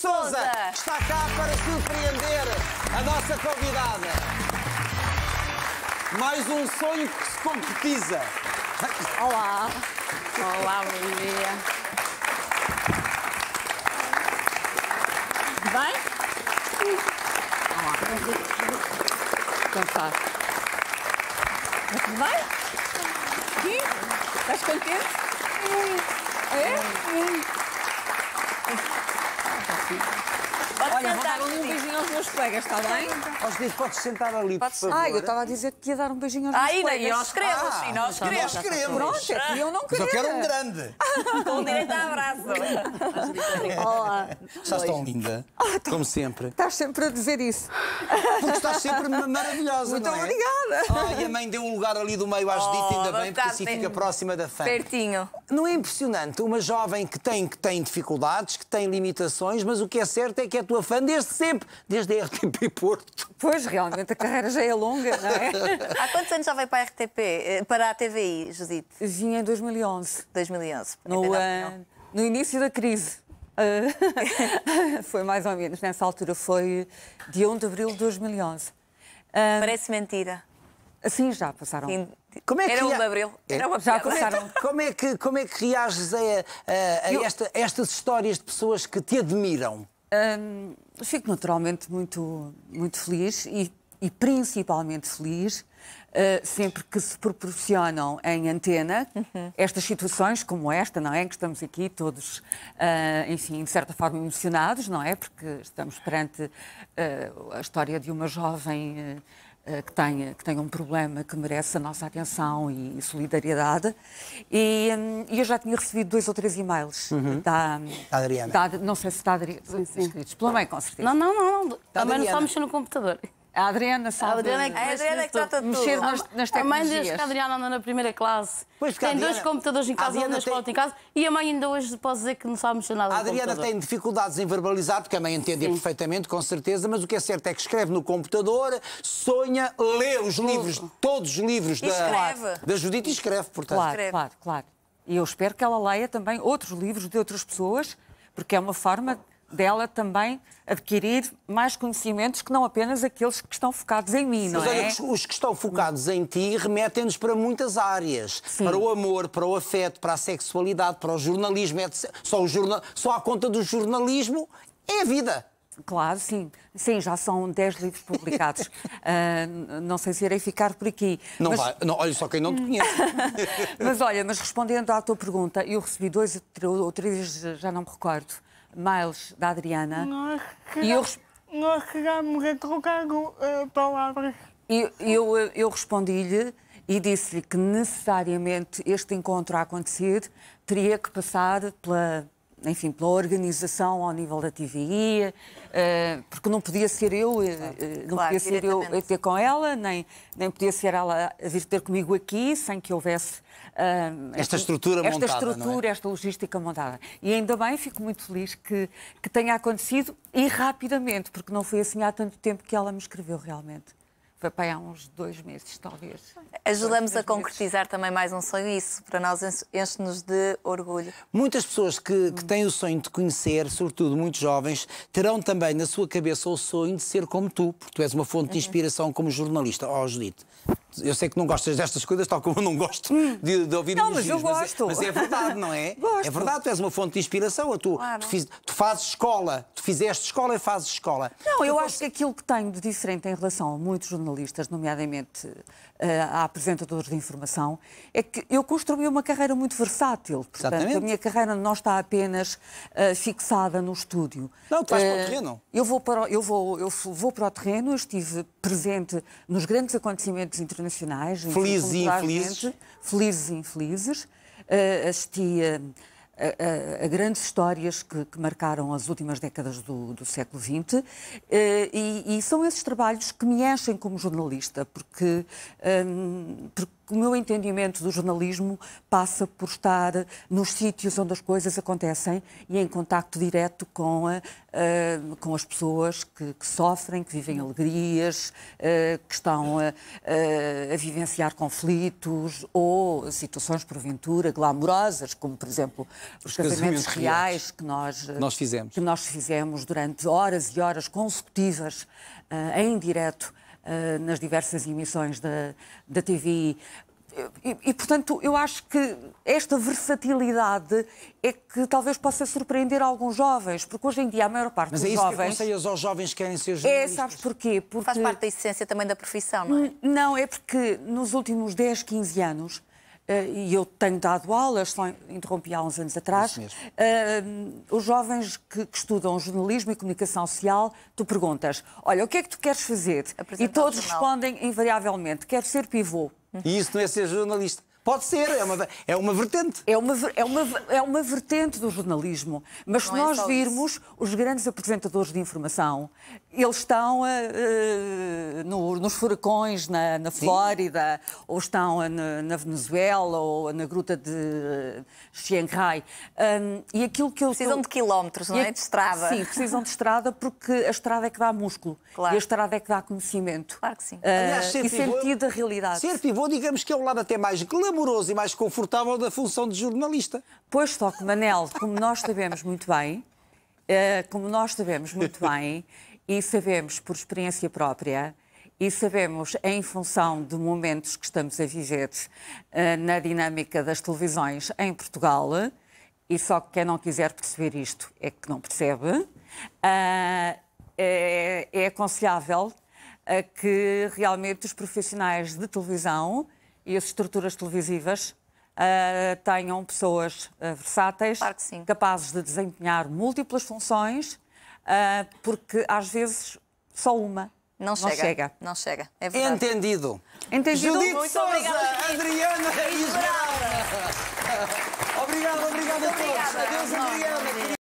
Souza, que está cá para surpreender a nossa convidada. Mais um sonho que se concretiza. Olá. Olá, bom dia. Bem? Olá. Cansado. Bem? Sim? Estás contente? meus colegas, está bem? Ó, dias podes sentar ali, por favor. Ah, eu estava a dizer que ia dar um beijinho aos ah, meus colegas. E nós queremos, e nós ah, então queremos. Nós queremos. Pronto, é que eu não queria. eu quero um grande. Com direito a abraço. Olá. Estás tão linda, ah, tá. como sempre. Estás sempre a dizer isso. Porque estás sempre maravilhosa, Muito não é? obrigada. Ai, a mãe deu um lugar ali do meio às oh, ditas ainda bem, porque assim fica próxima da fã. Pertinho. Não é impressionante uma jovem que tem, que tem dificuldades, que tem limitações, mas o que é certo é que é tua fã desde sempre, desde da RTP Porto. Pois, realmente, a carreira já é longa, não é? Há quantos anos já veio para a RTP, eh, para a TVI, Judite? Vinha em 2011. 2011. No, uh, no início da crise. Uh, foi mais ou menos, nessa altura foi de 1 de abril de 2011. Uh, Parece mentira. Assim já passaram. Sim. Como é que Era 1 de Abril. É? Já começaram. Como é que, como é que reages a, a, a, esta, a, estas histórias de pessoas que te admiram? fico naturalmente muito, muito feliz e, e principalmente feliz uh, sempre que se proporcionam em antena uhum. estas situações como esta, não é? Em que estamos aqui todos, uh, enfim, de certa forma emocionados, não é? Porque estamos perante uh, a história de uma jovem eh, que tem, que tem um problema que merece a nossa atenção e, solidariedade. E, hum, e eu já tinha recebido dois ou três e-mails uhum. da, da Adriana. Da, não sei se está Adriana pelo mãe, com certeza. Não, não, não. não. Também não está mexendo no computador. A Adriana sabe. A Adriana, a é Adriana é que trata tudo. Mexer nas, nas tecnologias. A mãe desde que a Adriana anda na primeira classe. Pois tem Adriana, dois computadores em casa, uma na escola tem... em casa. E a mãe ainda hoje posso dizer que não sabe mexer nada. A Adriana tem dificuldades em verbalizar, porque a mãe entende perfeitamente, com certeza, mas o que é certo é que escreve no computador, sonha, lê os tudo. livros, todos os livros da, da Judite e escreve, portanto. Claro, escreve. claro, claro. E eu espero que ela leia também outros livros de outras pessoas, porque é uma forma dela também adquirir mais conhecimentos que não apenas aqueles que estão focados em mim, não é? Olha, os que estão focados em ti remetem-nos para muitas áreas. Sim. Para o amor, para o afeto, para a sexualidade, para o jornalismo, é etc. Só, o Só conta do jornalismo é a vida. Claro, sim. Sim, já são 10 livros publicados. uh, não sei se irei ficar por aqui. Não mas... vai. Não, olha, só quem não te conhece. mas olha, mas respondendo à tua pergunta, eu recebi dois ou três, já não me recordo, Miles da Adriana. Nós chegámos e nós chegamos a trocar uh, palavras. E eu, eu, eh, eu respondi-lhe e disse-lhe que necessariamente este encontro a acontecer teria que passar pela enfim, pela organização ao nível da TVI, eh, porque não podia ser eu, eh, eh, não claro, podia ser eu a ter com ela, nem, nem podia ser ela a vir ter comigo aqui sem que houvesse ah, esta estrutura esta montada. Esta é? estrutura, é? esta logística montada. E ainda bem, fico muito feliz que, que tenha acontecido e rapidamente, porque não foi assim há tanto tempo que ela me escreveu realmente. Foi para há uns dois meses, talvez. Ajudamos dois, a concretizar meses. também mais um sonho isso para nós enche-nos de orgulho. Muitas pessoas que, que têm o sonho de conhecer, sobretudo muitos jovens, terão também na sua cabeça o sonho de ser como tu, porque tu és uma fonte de inspiração como jornalista. Oh, Judite, eu sei que não gostas destas coisas, tal como eu não gosto de, de ouvir Não, mas eu gosto. Mas é, mas é, verdade, não é? Gosto. É verdade, tu és uma fonte de inspiração. Tu, claro. tu, fiz, tu fazes escola, tu fizeste escola e fazes escola. Não, eu, eu acho posso... que aquilo que tenho de diferente em relação a muitos jornalistas jornalistas, nomeadamente eh, a apresentadores de informação, é que eu construí uma carreira muito versátil. Portanto, Exatamente. a minha carreira não está apenas uh, fixada no estúdio. Não, tu vais uh, para o eh, terreno. Eu vou para, eu vou, eu vou para o terreno, eu estive presente nos grandes acontecimentos internacionais. Felizes e infelizes. Felizes e infelizes. Uh, assisti a, a, grandes histórias que, que, marcaram as últimas décadas do, do século XX eh, e, e, são esses trabalhos que me enchem como jornalista, porque, um, porque o meu entendimento do jornalismo passa por estar nos sítios onde as coisas acontecem e em contacto direto com, a, eh, com as pessoas que, que, sofrem, que vivem alegrias, eh, que estão eh, a, vivenciar conflitos ou situações, porventura, glamourosas, como, por exemplo, os, os casamentos, reais, que, nós, nós que nós fizemos durante horas e horas consecutivas em direto eh, nas diversas emissões da, da TV E, e, portanto, eu acho que esta versatilidade é que talvez possa surpreender alguns jovens, porque hoje em dia a maior parte Mas dos é isso jovens. Que aconselhas aos jovens que querem ser é, jornalistas? É, sabes porquê? Porque... Faz parte da essência também da profissão, não é? Não, é porque nos últimos 10, 15 anos eh, e eu tenho dado aulas, só interrompi há uns anos atrás, eh, os jovens que, que, estudam jornalismo e comunicação social, tu perguntas, olha, o que é que tu queres fazer? e todos respondem invariavelmente, quero ser pivô. E isso não é ser jornalista. Pode ser, é uma, é uma vertente. É uma, é, uma, é uma vertente do jornalismo. Mas não é se nós é virmos isso. os grandes apresentadores de informação, eles estão uh, no, nos furacões na, na Flórida, ou estão eh, na, na, Venezuela, ou na gruta de Xangai. Um, e aquilo que eu precisam de quilómetros, não é? De estrada. Sim, precisam de estrada porque a estrada é que dá músculo. Claro. E a estrada é que dá conhecimento. Claro que sim. Uh, Aliás, ser e pivô, sentido da realidade. Ser pivô, digamos que é o lado até mais glamouroso e mais confortável da função de jornalista. Pois só que, Manel, como nós sabemos muito bem, uh, como nós sabemos muito bem, e sabemos por experiência própria e sabemos, em função de momentos que estamos a viver uh, na dinâmica das televisões em Portugal, e só quem não quiser perceber isto é que não percebe, uh, é, é, aconselhável eh, que realmente os profissionais de televisão e as estruturas televisivas tenham pessoas versáteis, claro capazes de desempenhar múltiplas funções uh, porque às vezes só uma não chega. Não chega. Não chega. É verdade. Entendido. Entendido. Judite Muito Sousa, obrigada, Adriana e Obrigado, obrigado a todos. Obrigada. Adeus, Adriana.